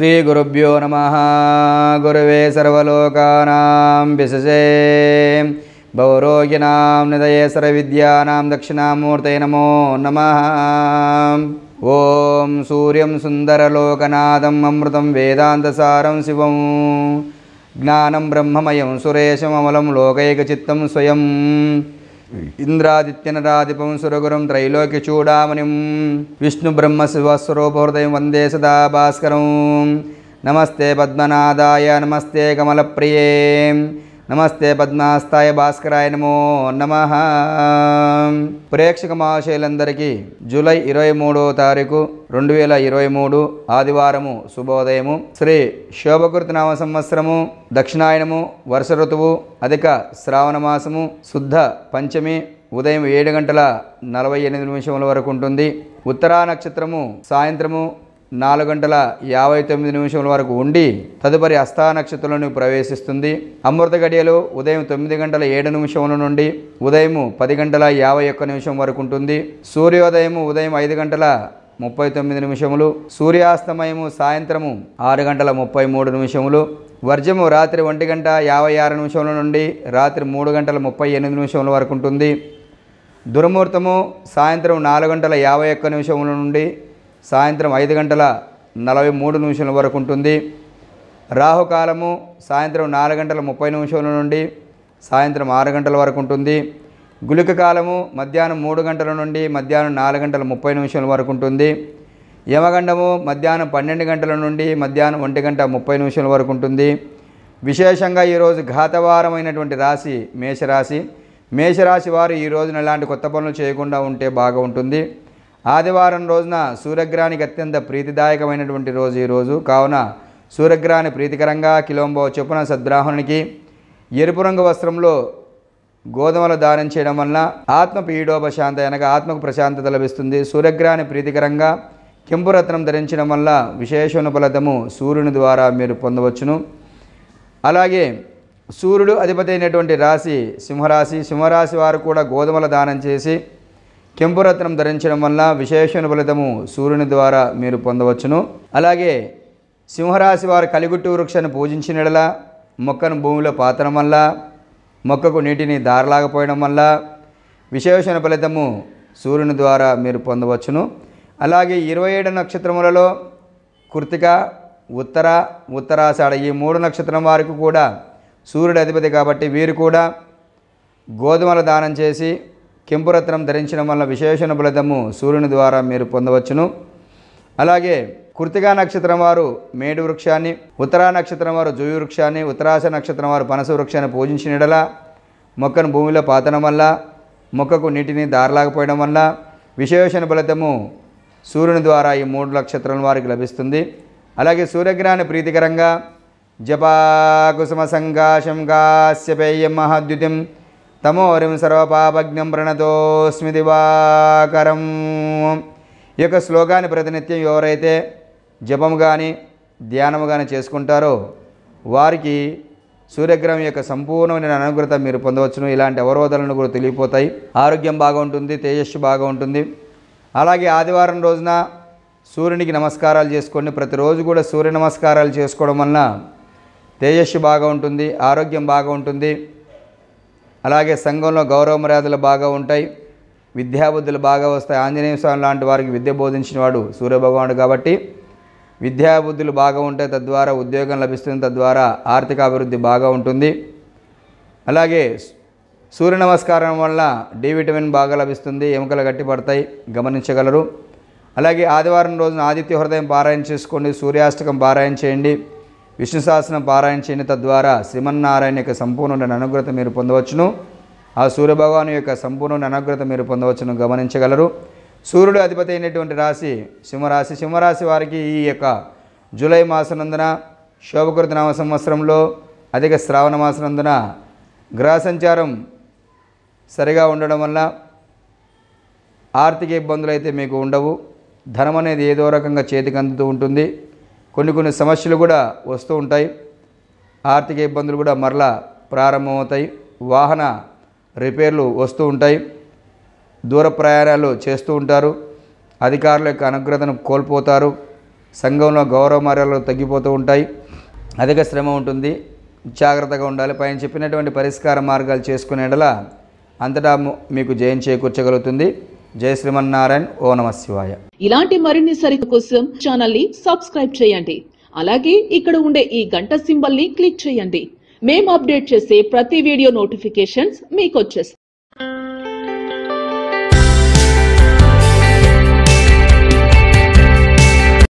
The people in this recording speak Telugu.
శ్రీ గురుభ్యో నమ గురువే సర్వలోకానాం విశేషే భౌరోగిణాం నిదయే విద్యానాం దక్షిణామూర్తయ నమో నమ ఓం సూర్యం సుందరలోకనాథం అమృతం వేదాంతసారం శివం జ్ఞానం బ్రహ్మమయం సురేశమమలం లోకైక చిత్తం స్వయం ఇంద్రాదిత్యనరాదిపుంసురగురం త్రైలోక్యచూడామణిం విష్ణు బ్రహ్మ శివస్వరూపహృదయం వందే సదా భాస్కరం నమస్తే పద్మనాదాయ నమస్తే కమలప్రియే నమస్తే పద్మాస్తాయ భాస్కరాయ నమో నమ ప్రేక్షక మహాశయులందరికీ జూలై ఇరవై మూడో తారీఖు రెండు వేల ఇరవై మూడు ఆదివారము శుభోదయము శ్రీ శోభకృతి నామ సంవత్సరము దక్షిణాయనము వర్ష ఋతువు అధిక శ్రావణ మాసము శుద్ధ పంచమి ఉదయం ఏడు గంటల నలభై ఎనిమిది నిమిషముల వరకు ఉంటుంది ఉత్తరా నక్షత్రము సాయంత్రము నాలుగు గంటల యాభై తొమ్మిది నిమిషముల వరకు ఉండి తదుపరి అస్థా నక్షత్రంలోకి ప్రవేశిస్తుంది అమృత గడియలో ఉదయం తొమ్మిది గంటల ఏడు నిమిషముల నుండి ఉదయం పది గంటల యాభై ఒక్క నిమిషం వరకు ఉంటుంది సూర్యోదయం ఉదయం ఐదు గంటల ముప్పై తొమ్మిది నిమిషములు సూర్యాస్తమయము సాయంత్రము ఆరు గంటల ముప్పై మూడు నిమిషములు వర్జము రాత్రి ఒంటి గంట యాభై ఆరు నిమిషముల నుండి రాత్రి మూడు గంటల ముప్పై ఎనిమిది నిమిషముల వరకు ఉంటుంది దుర్ముహూర్తము సాయంత్రం నాలుగు గంటల యాభై ఒక్క నిమిషముల నుండి సాయంత్రం ఐదు గంటల నలభై మూడు నిమిషాల వరకు ఉంటుంది రాహుకాలము సాయంత్రం నాలుగు గంటల ముప్పై నిమిషాల నుండి సాయంత్రం ఆరు గంటల వరకు ఉంటుంది గులిక కాలము మధ్యాహ్నం మూడు గంటల నుండి మధ్యాహ్నం నాలుగు గంటల ముప్పై నిమిషాల వరకు ఉంటుంది యమగండము మధ్యాహ్నం పన్నెండు గంటల నుండి మధ్యాహ్నం ఒంటి గంట ముప్పై నిమిషాల వరకు ఉంటుంది విశేషంగా ఈరోజు ఘాతవారమైనటువంటి రాశి మేషరాశి మేషరాశి వారు ఈ రోజున ఎలాంటి కొత్త పనులు చేయకుండా ఉంటే బాగా ఉంటుంది ఆదివారం రోజున సూర్యగ్రహానికి అత్యంత ప్రీతిదాయకమైనటువంటి రోజు ఈరోజు కావున సూర్యగ్రహాన్ని ప్రీతికరంగా కిలోంబో చొప్పున సద్బ్రాహ్మణునికి ఎరుపు రంగు వస్త్రంలో గోధుమలు దానం చేయడం వలన ఆత్మ పీడోపశాంత అనగా ఆత్మకు ప్రశాంతత లభిస్తుంది సూర్యగ్రహాన్ని ప్రీతికరంగా కెంపురత్నం ధరించడం వల్ల విశేషణ ఫలితము సూర్యుని ద్వారా మీరు పొందవచ్చును అలాగే సూర్యుడు అధిపతి అయినటువంటి రాశి సింహరాశి సింహరాశి వారు కూడా గోధుమల దానం చేసి కెంపురత్నం ధరించడం వల్ల విశేషణ ఫలితము సూర్యుని ద్వారా మీరు పొందవచ్చును అలాగే సింహరాశి వారు కలిగుట్టు వృక్షాన్ని పూజించిన మొక్కను భూమిలో పాతడం వల్ల మొక్కకు నీటిని దారలాగపోయడం వల్ల విశేషణ ఫలితము సూర్యుని ద్వారా మీరు పొందవచ్చును అలాగే ఇరవై ఏడు నక్షత్రములలో కృతిక ఉత్తర ఉత్తరాషాఢ ఈ మూడు నక్షత్రం వారికి కూడా సూర్యుడు అధిపతి కాబట్టి వీరు కూడా గోధుమల దానం చేసి కెంపురత్నం ధరించడం వల్ల విశేషణ ఫలితము సూర్యుని ద్వారా మీరు పొందవచ్చును అలాగే కృతిగా నక్షత్రం వారు మేడు వృక్షాన్ని ఉత్తరా నక్షత్రం వారు జూయు వృక్షాన్ని ఉత్తరాశ నక్షత్రం వారు పనస వృక్షాన్ని పూజించినడల మొక్కను భూమిలో పాతడం వల్ల మొక్కకు నీటిని దారలాగపోయడం వల్ల విశేషణ ఫలితము సూర్యుని ద్వారా ఈ మూడు నక్షత్రం వారికి లభిస్తుంది అలాగే సూర్యగ్రహాన్ని ప్రీతికరంగా జపాకుసుమ సంఘాశం గాస్యపేయం మహాద్యుతిం తమోరిం సర్వపాపజ్ఞం ప్రణతోస్మితి వాకరం ఈ యొక్క శ్లోకాన్ని ప్రతినిత్యం ఎవరైతే జపము కానీ ధ్యానము కానీ చేసుకుంటారో వారికి సూర్యగ్రహం యొక్క సంపూర్ణమైన అనుగ్రత మీరు పొందవచ్చును ఇలాంటి అవరోధాలను కూడా తెలియపోతాయి ఆరోగ్యం బాగుంటుంది తేజస్సు బాగుంటుంది అలాగే ఆదివారం రోజున సూర్యునికి నమస్కారాలు చేసుకోండి ప్రతిరోజు కూడా సూర్య నమస్కారాలు చేసుకోవడం వలన తేజస్సు బాగా ఉంటుంది ఆరోగ్యం బాగా ఉంటుంది అలాగే సంఘంలో గౌరవ మర్యాదలు బాగా ఉంటాయి విద్యాబుద్ధులు బాగా వస్తాయి ఆంజనేయ స్వామి లాంటి వారికి విద్య బోధించిన వాడు సూర్యభగవానుడు కాబట్టి విద్యాబుద్ధులు బాగా ఉంటాయి తద్వారా ఉద్యోగం లభిస్తుంది తద్వారా ఆర్థిక అభివృద్ధి బాగా ఉంటుంది అలాగే సూర్య నమస్కారం వల్ల డి విటమిన్ బాగా లభిస్తుంది ఎముకలు గట్టిపడతాయి గమనించగలరు అలాగే ఆదివారం రోజున ఆదిత్య హృదయం పారాయణ చేసుకోండి సూర్యాష్టకం పారాయణ చేయండి విష్ణు సహస్రం పారాయణ చేయత తద్వారా శ్రీమన్నారాయణ యొక్క సంపూర్ణ అనుగ్రత మీరు పొందవచ్చును ఆ సూర్యభగవాను యొక్క సంపూర్ణ అనుగ్రత మీరు పొందవచ్చును గమనించగలరు సూర్యుడు అధిపతి అయినటువంటి రాశి సింహరాశి సింహరాశి వారికి ఈ యొక్క జూలై మాసనందున శోభకృత నామ సంవత్సరంలో అధిక శ్రావణ మాసనందున గ్రహ సంచారం సరిగా ఉండడం వల్ల ఆర్థిక ఇబ్బందులు అయితే మీకు ఉండవు ధనం అనేది ఏదో రకంగా చేతికి అందుతూ ఉంటుంది కొన్ని కొన్ని సమస్యలు కూడా వస్తూ ఉంటాయి ఆర్థిక ఇబ్బందులు కూడా మరలా ప్రారంభమవుతాయి వాహన రిపేర్లు వస్తూ ఉంటాయి దూర ప్రయాణాలు చేస్తూ ఉంటారు అధికారుల యొక్క అనుగ్రతను కోల్పోతారు సంఘంలో గౌరవ మర్యాదలు తగ్గిపోతూ ఉంటాయి అధిక శ్రమ ఉంటుంది జాగ్రత్తగా ఉండాలి పైన చెప్పినటువంటి పరిష్కార మార్గాలు చేసుకునేలా అంతటా మీకు జయం చేకూర్చగలుగుతుంది జై శ్రీమన్నారాయణ ఓ నమ శివాయ ఇలాంటి మరిన్ని సరిత కోసం ఛానల్ ని సబ్స్క్రైబ్ చేయండి అలాగే ఇక్కడ ఉండే ఈ గంట సింబల్ ని క్లిక్ చేయండి మేము అప్డేట్ చేసే ప్రతి వీడియో నోటిఫికేషన్స్ మీకు వచ్చేస్తాయి